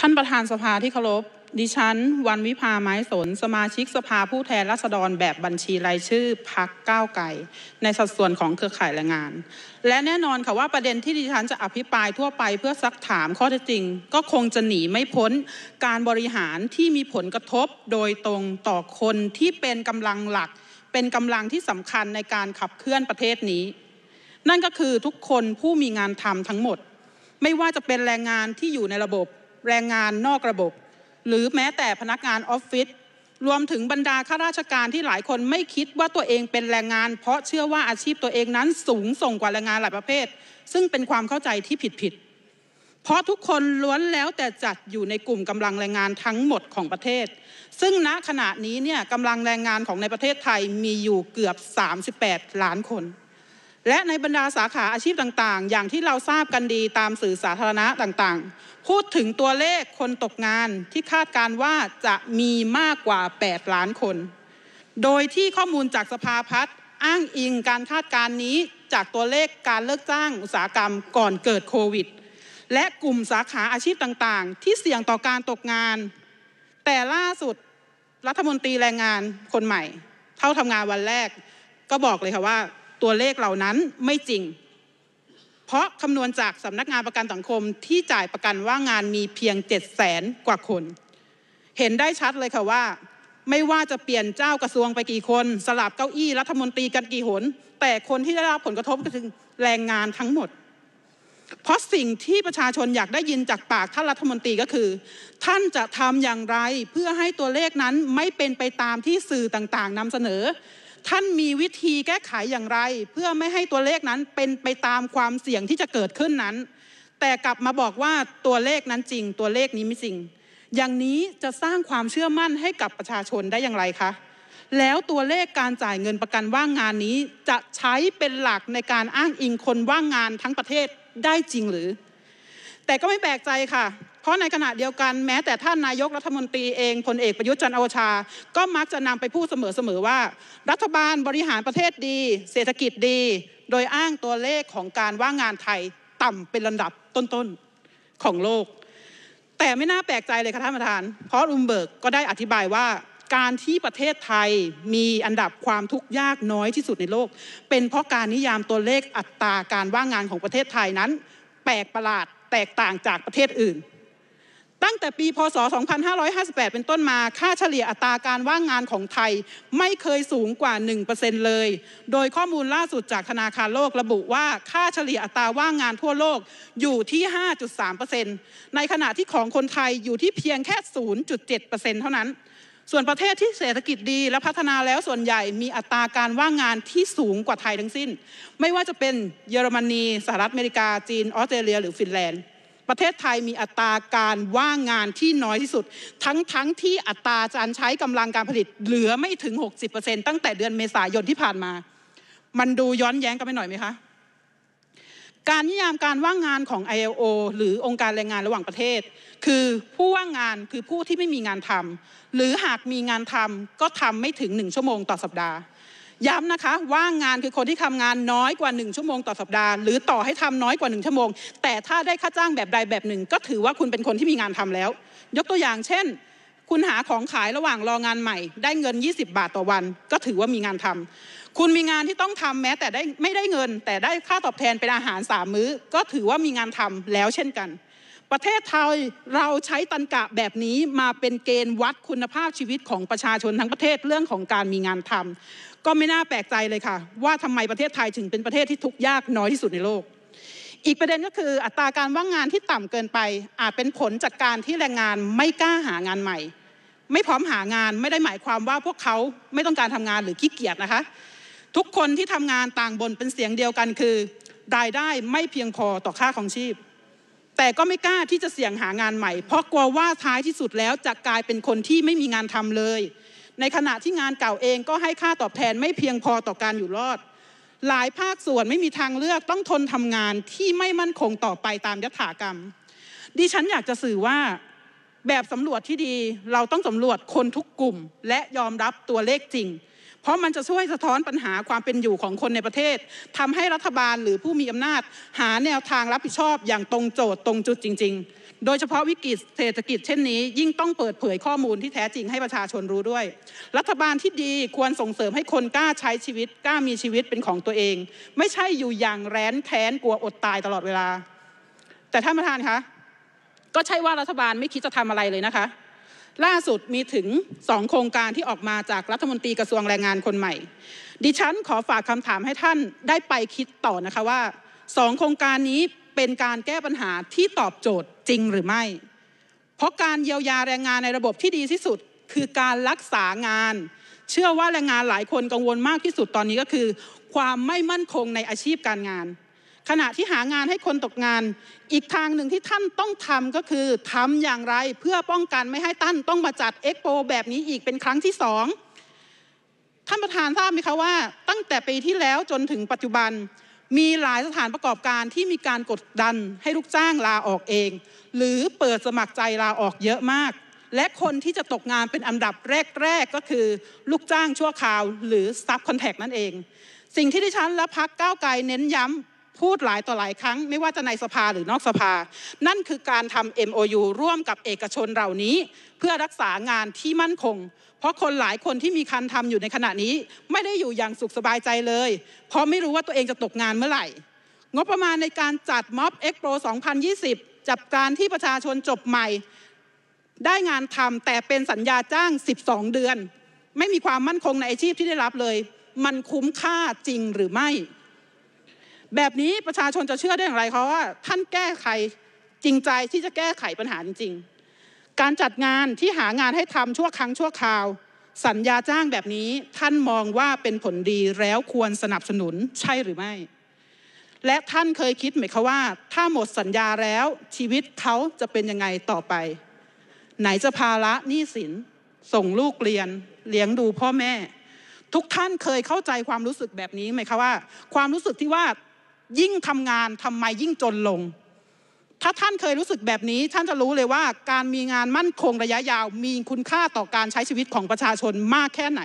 ท่านประธานสภาที่เคารพดิฉัน วันวิภาไม้สนสมาชิกสภาผู้แทนราษฎรแบบบัญชีรายชื่อพักก้าวไกลในสัดส่วนของเครือข่ายแรงงาน และแน่นอนค่ะว่าประเด็นที่ดิฉันจะอภิปรายทั่วไปเพื่อซักถามข้อเท็จจริง ก็คงจะหนีไม่พ้นการบริหารที่มีผลกระทบ โดยตรงต่อคนที่เป็นกำลังหลัก เป็นกำลังที่สำคัญในการขับเคลื่อนประเทศนี้ นั่นก็คือทุกคนผู้มีงานทำทั้งหมด ไม่ว่าจะเป็นแรงงานที่อยู่ในระบบแรงงานนอกระบบ หรือแม้แต่พนักงานออฟฟิศรวมถึงบรรดาข้าราชการที่หลายคนไม่คิดว่าตัวเองเป็นแรงงาน เพราะเชื่อว่าอาชีพตัวเองนั้นสูงส่งกว่าแรงงานหลายประเภท ซึ่งเป็นความเข้าใจที่ผิดผิดเพราะทุกคนล้วนแล้วแต่จัดอยู่ในกลุ่มกำลังแรงงานทั้งหมดของประเทศ ซึ่งณขณะนี้เนี่ยกำลังแรงงานของในประเทศไทยมีอยู่เกือบ 38 ล้านคนและในบรรดาสาขาอาชีพต่างๆ อย่างที่เราทราบกันดีตามสื่อสาธารณะต่างๆ พูดถึงตัวเลขคนตกงานที่คาดการว่าจะมีมากกว่า 8 ล้านคน โดยที่ข้อมูลจากสภาพัฒน์อ้างอิงการคาดการณ์นี้จากตัวเลขการเลิกจ้างอุตสาหกรรมก่อนเกิดโควิด และกลุ่มสาขาอาชีพต่างๆ ที่เสี่ยงต่อการตกงาน แต่ล่าสุดรัฐมนตรีแรงงานคนใหม่เท่าทำงานวันแรก ก็บอกเลยค่ะว่าตัวเลขเหล่านั้นไม่จริง เพราะคำนวณจากสำนักงานประกันสังคมที่จ่ายประกันว่างานมีเพียง7 0 0แสนกว่าคน เห็นได้ชัดเลยค่ะว่าไม่ว่าจะเปลี่ยนเจ้ากระทรวงไปกี่คน สลับเก้าอี้รัฐมนตรีกันกี่หน แต่คนที่ได้รับผลกระทบก็คือแรงงานทั้งหมด เพราะสิ่งที่ประชาชนอยากได้ยิน จากปากท่านรัฐมนตรีก็คือ ท่านจะทำอย่างไรเพื่อให้ตัวเลขนั้นไม่เป็นไปตามที่สื่อต่างๆนำเสนอท่านมีวิธีแก้ไขอย่างไร เพื่อไม่ให้ตัวเลขนั้นเป็นไปตามความเสี่ยงที่จะเกิดขึ้นนั้น แต่กลับมาบอกว่าตัวเลขนั้นจริงตัวเลขนี้ไม่จริงอย่างนี้จะสร้างความเชื่อมั่นให้กับประชาชนได้อย่างไรคะแล้วตัวเลขการจ่ายเงินประกันว่างงานนี้ จะใช้เป็นหลักในการอ้างอิงคนว่างงานทั้งประเทศได้จริงหรือ แต่ก็ไม่แปลกใจค่ะเพราะในขณะเดียวกันแม้แต่ท่านนายกรัฐมนตรีเองพลเอกประยุทธ์จันโอชาก็มักจะนำไปพูดเสมอๆว่า รัฐบาลบริหารประเทศดี เศรษฐกิจดี โดยอ้างตัวเลขของการว่างงานไทยต่ำเป็นลำดับต้นๆของโลก แต่ไม่น่าแปลกใจเลยค่ะท่านประธาน เพราะอุมเบิร์กก็ได้อธิบายว่า การที่ประเทศไทยมีอันดับความทุกข์ยากน้อยที่สุดในโลก เป็นเพราะการนิยามตัวเลขอัตราการว่างงานของประเทศไทยนั้น แปลกประหลาดแตกต่างจากประเทศอื่นตั้งแต่ปีพศ 2558 เป็นต้นมา ค่าเฉลี่ยอัตราการว่างงานของไทยไม่เคยสูงกว่า 1%เลย โดยข้อมูลล่าสุดจากธนาคารโลกระบุว่าค่าเฉลี่ยอัตราว่างงานทั่วโลกอยู่ที่ 5.3%ในขณะที่ของคนไทยอยู่ที่เพียงแค่ 0.7%เท่านั้น ส่วนประเทศที่เศรษฐกิจดีและพัฒนาแล้วส่วนใหญ่มีอัตราการว่างงานที่สูงกว่าไทยทั้งสิ้น ไม่ว่าจะเป็นเยอรมนี สหรัฐอเมริกา จีน ออสเตรเลีย หรือฟินแลนด์ประเทศไทยมีอัตราการว่างงานที่น้อยที่สุด ทั้งทั้งที่อัตราการใช้กำลังการผลิต เหลือไม่ถึง 60%ตั้งแต่เดือนเมษายนที่ผ่านมา มันดูย้อนแย้งกันไปหน่อยไหมคะ การนิยามการว่างงานของ ILO หรือองค์การแรงงานระหว่างประเทศ คือผู้ว่างงานคือผู้ที่ไม่มีงานทำ หรือหากมีงานทำก็ทำไม่ถึง1ชั่วโมงต่อสัปดาห์ย้ำนะคะว่างงานคือคนที่ทำงานน้อยกว่า1ชั่วโมงต่อสัปดาห์หรือต่อให้ทำน้อยกว่า1ชั่วโมง แต่ถ้าได้ค่าจ้างแบบใดแบบหนึ่ง ก็ถือว่าคุณเป็นคนที่มีงานทำแล้ว ยกตัวอย่างเช่น คุณหาของขายระหว่างรองานใหม่ ได้เงิน 20 บาทต่อวัน ก็ถือว่ามีงานทำ คุณมีงานที่ต้องทำแม้แต่ได้ไม่ได้เงินแต่ได้ค่าตอบแทนเป็นอาหารสามมื้อ ก็ถือว่ามีงานทำแล้วเช่นกัน ประเทศไทยเราใช้ตันกะแบบนี้มาเป็นเกณฑ์วัดคุณภาพชีวิตของประชาชนทั้งประเทศเรื่องของการมีงานทำก็ไม่น่าแปลกใจเลยค่ะว่าทำไมประเทศไทยถึงเป็นประเทศที่ทุกข์ยากน้อยที่สุดในโลก อีกประเด็นก็คืออัตราการว่างงานที่ต่ำเกินไป อาจเป็นผลจากการที่แรงงานไม่กล้าหางานใหม่ ไม่พร้อมหางานไม่ได้หมายความว่าพวกเขาไม่ต้องการทำงานหรือขี้เกียจนะคะ ทุกคนที่ทำงานต่างบนเป็นเสียงเดียวกันคือรายได้ไม่เพียงพอต่อค่าของชีพ แต่ก็ไม่กล้าที่จะเสี่ยงหางานใหม่ เพราะกลัวว่าท้ายที่สุดแล้วจะกลายเป็นคนที่ไม่มีงานทำเลยในขณะที่งานเก่าเองก็ให้ค่าตอบแทนไม่เพียงพอต่อการอยู่รอด หลายภาคส่วนไม่มีทางเลือกต้องทนทำงานที่ไม่มั่นคงต่อไปตามยถากรรม ดิฉันอยากจะสื่อว่า แบบสำรวจที่ดีเราต้องสำรวจคนทุกกลุ่ม และยอมรับตัวเลขจริง เพราะมันจะช่วยสะท้อนปัญหาความเป็นอยู่ของคนในประเทศทำให้รัฐบาลหรือผู้มีอำนาจ หาแนวทางรับผิดชอบอย่างตรงโจทย์ตรงจุดจริง ๆโดยเฉพาะวิกฤตเศรษฐกิจเช่นนี้ ยิ่งต้องเปิดเผยข้อมูลที่แท้จริงให้ประชาชนรู้ด้วย รัฐบาลที่ดีควรส่งเสริมให้คนกล้าใช้ชีวิตกล้ามีชีวิตเป็นของตัวเอง ไม่ใช่อยู่อย่างแร้นแค้นกลัวอดตายตลอดเวลา แต่ท่านประธานคะ ก็ใช่ว่ารัฐบาลไม่คิดจะทำอะไรเลยนะคะ ล่าสุดมีถึงสองโครงการที่ออกมาจากรัฐมนตรีกระทรวงแรงงานคนใหม่ ดิฉันขอฝากคำถามให้ท่านได้ไปคิดต่อนะคะว่าสองโครงการนี้เป็นการแก้ปัญหาที่ตอบโจทย์จริงหรือไม่ เพราะการเยียวยาแรงงานในระบบที่ดีที่สุดคือการรักษางาน เชื่อว่าแรงงานหลายคนกังวลมากที่สุดตอนนี้ก็คือ ความไม่มั่นคงในอาชีพการงาน ขณะที่หางานให้คนตกงาน อีกทางหนึ่งที่ท่านต้องทำก็คือทำอย่างไรเพื่อป้องกันไม่ให้ท่าน ต้องมาจัดเอ็กโปแบบนี้อีกเป็นครั้งที่สองท่านประธานทราบไหมคะว่าตั้งแต่ปีที่แล้วจนถึงปัจจุบันมีหลายสถานประกอบการที่มีการกดดันให้ลูกจ้างลาออกเอง หรือเปิดสมัครใจลาออกเยอะมาก และคนที่จะตกงานเป็นอันดับแรกๆก็คือ ลูกจ้างชั่วคราว หรือซับคอนแทคนั่นเอง สิ่งที่ดิฉันและพักก้าวไกลเน้นย้ำพูดหลายต่อหลายครั้งไม่ว่าจะในสภาหรือนอกสภานั่นคือการทำ MOU ร่วมกับเอกชนเหล่านี้ เพื่อรักษางานที่มั่นคงเพราะคนหลายคนที่มีคันทำอยู่ในขณะนี้ ไม่ได้อยู่อย่างสุขสบายใจเลย เพราะไม่รู้ว่าตัวเองจะตกงานเมื่อไหร่ งบประมาณในการจัดม็อบเอ็กโปร2020 จับการที่ประชาชนจบใหม่ ได้งานทำแต่เป็นสัญญาจ้าง 12 เดือน ไม่มีความมั่นคงในอาชีพที่ได้รับเลย มันคุ้มค่าจริงหรือไม่ แบบนี้ประชาชนจะเชื่อได้อย่างไรเราว่า ท่านแก้ไขจริงใจที่จะแก้ไขปัญหาจริงการจัดงานที่หางานให้ทำชั่วครั้งชั่วคราว สัญญาจ้างแบบนี้ท่านมองว่าเป็นผลดีแล้วควรสนับสนุนใช่หรือไม่ และท่านเคยคิดไหมคะว่า ถ้าหมดสัญญาแล้วชีวิตเขาจะเป็นยังไงต่อไป ไหนจะภาระหนี้สินส่งลูกเรียนเลี้ยงดูพ่อแม่ ทุกท่านเคยเข้าใจความรู้สึกแบบนี้ไหมคะว่า ความรู้สึกที่ว่ายิ่งทำงานทำไมยิ่งจนลงถ้าท่านเคยรู้สึกแบบนี้ท่านจะรู้เลยว่าการมีงานมั่นคงระยะยาวมีคุณค่าต่อการใช้ชีวิตของประชาชนมากแค่ไหน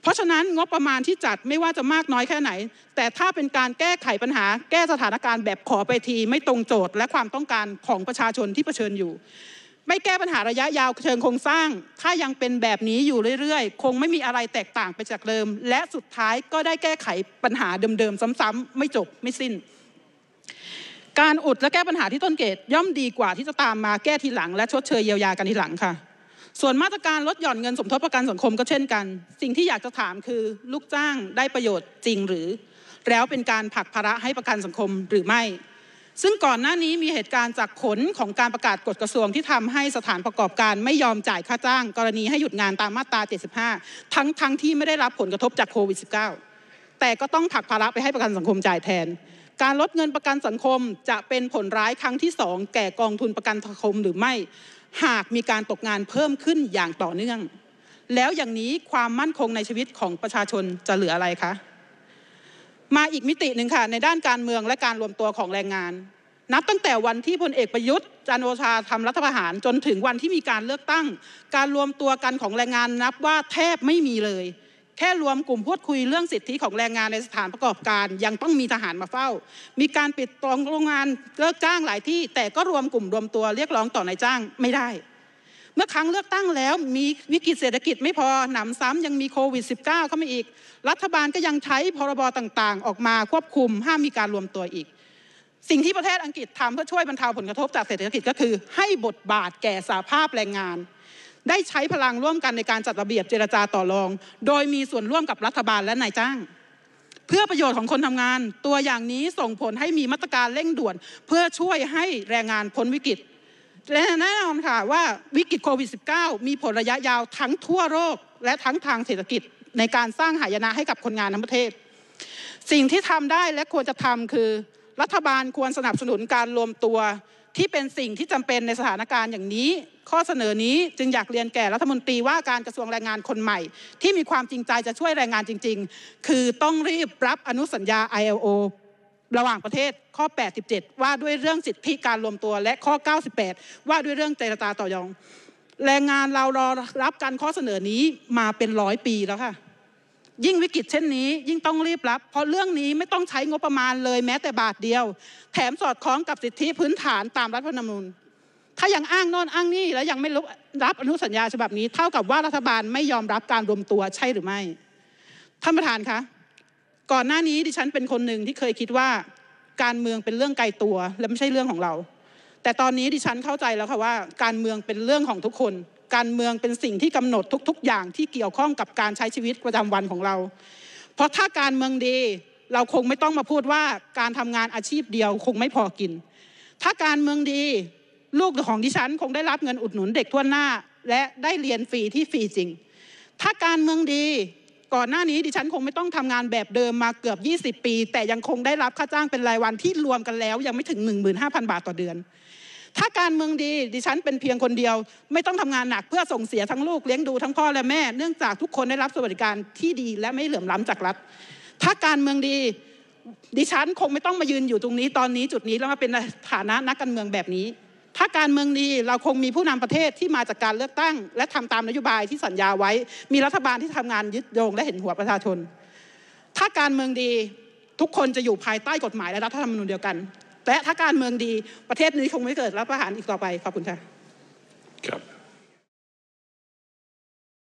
เพราะฉะนั้นงบประมาณที่จัดไม่ว่าจะมากน้อยแค่ไหน แต่ถ้าเป็นการแก้ไขปัญหาแก้สถานการณ์แบบขอไปทีไม่ตรงโจทย์และความต้องการของประชาชนที่เผชิญอยู่ ไม่แก้ปัญหาระยะยาวเชิงโครงสร้างถ้ายังเป็นแบบนี้อยู่เรื่อยๆ คงไม่มีอะไรแตกต่างไปจากเดิม และสุดท้ายก็ได้แก้ไขปัญหาเดิมๆซ้ำๆไม่จบไม่สิ้นการอุดและแก้ปัญหาที่ต้นเกตย่อมดีกว่าที่จะตามมาแก้ทีหลังและชดเชยเยียวยากันทีหลังค่ะ ส่วนมาตรการลดหย่อนเงินสมทบประกันสังคมก็เช่นกัน สิ่งที่อยากจะถามคือลูกจ้างได้ประโยชน์จริงหรือ แล้วเป็นการผลักภาระให้ประกันสังคมหรือไม่ ซึ่งก่อนหน้านี้มีเหตุการณ์จากผลของการประกาศกฎกระทรวงที่ทำให้สถานประกอบการไม่ยอมจ่ายค่าจ้าง กรณีให้หยุดงานตามมาตรา 75 ทั้งทั้งที่ไม่ได้รับผลกระทบจากโควิด -19 แต่ก็ต้องผลักภาระไปให้ประกันสังคมจ่ายแทนการลดเงินประกันสังคมจะเป็นผลร้ายครั้งที่ 2 แก่กองทุนประกันสังคมหรือไม่ หากมีการตกงานเพิ่มขึ้นอย่างต่อเนื่อง แล้วอย่างนี้ความมั่นคงในชีวิตของประชาชนจะเหลืออะไรคะ มาอีกมิติหนึ่งค่ะ ในด้านการเมืองและการรวมตัวของแรงงาน นับตั้งแต่วันที่พลเอกประยุทธ์จันโอชาทำรัฐประหารจนถึงวันที่มีการเลือกตั้ง การรวมตัวกันของแรงงานนับว่าแทบไม่มีเลยแค่รวมกลุ่มพูดคุยเรื่องสิทธิของแรงงานในสถานประกอบการยังต้องมีทหารมาเฝ้า มีการปิดตองโรงงานเลิกจ้างหลายที่ แต่ก็รวมกลุ่มรวมตัวเรียกร้องต่อนายจ้างไม่ได้ เมื่อครั้งเลือกตั้งแล้วมีวิกฤตเศรษฐกิจไม่พอหนำซ้ำยังมีโควิด -19 เข้ามาอีก รัฐบาลก็ยังใช้พรบต่างๆ ออกมาควบคุมห้ามมีการรวมตัวอีกสิ่งที่ประเทศอังกฤษทำเพื่อช่วยบรรเทาผลกระทบจากเศรษฐกิจก็คือให้บทบาทแก่สาภาพแรงงานได้ใช้พลังร่วมกันในการจัดระเบียบเจรจาต่อรอง โดยมีส่วนร่วมกับรัฐบาลและนายจ้าง เพื่อประโยชน์ของคนทำงานตัวอย่างนี้ส่งผลให้มีมาตรการเร่งด่วน เพื่อช่วยให้แรงงานพ้นวิกฤตและแน่นอนค่ะว่าวิกฤตโควิด -19 มีผลระยะยาวทั้งทั่วโลกและทั้งทางเศรษฐกิจ ในการสร้างหายนะให้กับคนงานทั้งประเทศ สิ่งที่ทำได้และควรจะทำคือ รัฐบาลควรสนับสนุนการรวมตัวที่เป็นสิ่งที่จำเป็นในสถานการณ์อย่างนี้ ข้อเสนอนี้จึงอยากเรียนแก่รัฐมนตรีว่าการกระทรวงแรงงานคนใหม่ ที่มีความจริงใจจะช่วยแรงงานจริง ๆ คือต้องรีบรับอนุสัญญา ILO ระหว่างประเทศข้อ 87 ว่าด้วยเรื่องสิทธิการรวมตัว และข้อ 98 ว่าด้วยเรื่องเจรจาต่อยองแรงงานเรารอรับการข้อเสนอนี้มาเป็นร้อยปีแล้วค่ะยิ่งวิกฤตเช่นนี้ยิ่งต้องรีบรับ เพราะเรื่องนี้ไม่ต้องใช้งบประมาณเลยแม้แต่บาทเดียว แถมสอดคล้องกับสิทธิพื้นฐานตามรัฐธรรมนูญถ้ายังอ้างนอนอ้างนี่แล้วยังไม่รับอนุสัญญาฉบับนี้เท่ากับว่ารัฐบาลไม่ยอมรับการรวมตัวใช่หรือไม่ท่านประธานคะก่อนหน้านี้ดิฉันเป็นคนหนึ่งที่เคยคิดว่าการเมืองเป็นเรื่องไกลตัวและไม่ใช่เรื่องของเรา แต่ตอนนี้ดิฉันเข้าใจแล้วค่ะว่า การเมืองเป็นเรื่องของทุกคนการเมืองเป็นสิ่งที่กำหนดทุกๆ อย่างที่เกี่ยวข้องกับการใช้ชีวิตประจำวันของเรา เพราะถ้าการเมืองดีเราคงไม่ต้องมาพูดว่าการทำงานอาชีพเดียวคงไม่พอกิน ถ้าการเมืองดีลูกของดิฉันคงได้รับเงินอุดหนุนเด็กทั่วหน้า และได้เรียนฟรีที่ฟรีจริง ถ้าการเมืองดี ก่อนหน้านี้ดิฉันคงไม่ต้องทำงานแบบเดิมมาเกือบ 20 ปี แต่ยังคงได้รับค่าจ้างเป็นรายวันที่รวมกันแล้ว ยังไม่ถึง15,000 บาทต่อเดือนถ้าการเมืองดี ดิฉันเป็นเพียงคนเดียว ไม่ต้องทำงานหนักเพื่อส่งเสียทั้งลูกเลี้ยงดูทั้งพ่อและแม่เนื่องจากทุกคนได้รับสวัสดิการที่ดี และไม่เหลื่อมล้ำจากรัฐถ้าการเมืองดี ดิฉันคงไม่ต้องมายืนอยู่ตรงนี้ตอนนี้จุดนี้แล้วมาเป็นฐานะนักการเมืองแบบนี้ ถ้าการเมืองดีเราคงมีผู้นำประเทศที่มาจากการเลือกตั้ง และทำตามนโยบายที่สัญญาไว้ มีรัฐบาลที่ทำงานยึดโยง และเห็นหัวประชาชนถ้าการเมืองดีทุกคนจะอยู่ภายใต้กฎหมายและรัฐธรรมนูญเดียวกันและถ้าการเมืองดีประเทศนี้คงไม่เกิดรัฐประหารอีกต่อไป ขอบคุณค่ะครับ